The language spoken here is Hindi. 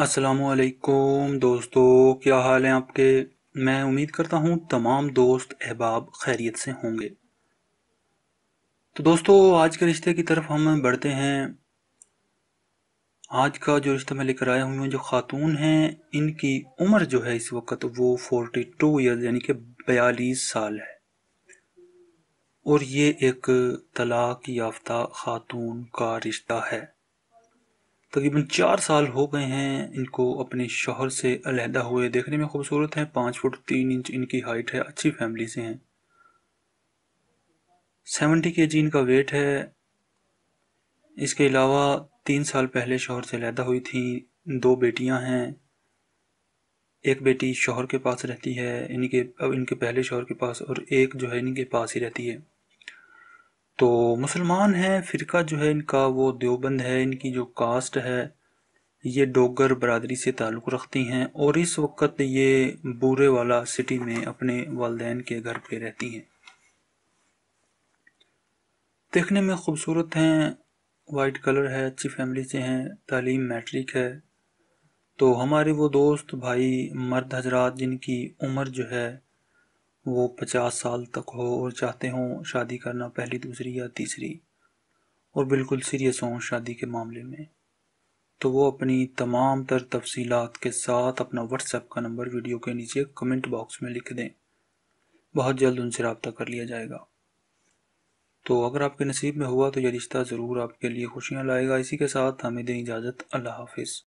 असलकुम दोस्तों क्या हाल है आपके मैं उम्मीद करता हूँ तमाम दोस्त अहबाब खैरियत से होंगे तो दोस्तों आज के रिश्ते की तरफ हम बढ़ते हैं आज का जो रिश्ता मैं लेकर आया हूँ जो खातून हैं इनकी उम्र जो है इस वक्त वो फोर्टी टू ईयर यानी कि बयालीस साल है और ये एक तलाक याफ्ता खातून का रिश्ता है तकरीबन चार साल हो गए हैं इनको अपने शोहर से अलहदा हुए देखने में खूबसूरत हैं पाँच फुट तीन इंच इनकी हाइट है अच्छी फैमिली से हैं सेवेंटी के जी इनका वेट है इसके अलावा तीन साल पहले शोहर से अलहदा हुई थी दो बेटियां हैं एक बेटी शोहर के पास रहती है इनके अब इनके पहले शोहर के पास और एक जो है इनके पास ही रहती है तो मुसलमान हैं फ़िरका जो है इनका वो देवबंद है इनकी जो कास्ट है ये डोगर बरदरी से ताल्लुक़ रखती हैं और इस वक्त ये बूरे वाला सिटी में अपने वालदेन के घर पे रहती हैं देखने में खूबसूरत हैं वाइट कलर है अच्छी फैमिली से हैं तालीम मैट्रिक है तो हमारे वो दोस्त भाई मर्द हजरात जिनकी उम्र जो है वो पचास साल तक हो और चाहते हों शादी करना पहली दूसरी या तीसरी और बिल्कुल सीरियस हों शादी के मामले में तो वो अपनी तमाम तर तफसीत के साथ अपना व्हाट्सएप का नंबर वीडियो के नीचे कमेंट बॉक्स में लिख दें बहुत जल्द उनसे रबता कर लिया जाएगा तो अगर आपके नसीब में हुआ तो यह रिश्ता ज़रूर आपके लिए खुशियाँ लाएगा इसी के साथ हमें दें इजाज़त अल्लाह हाफिज़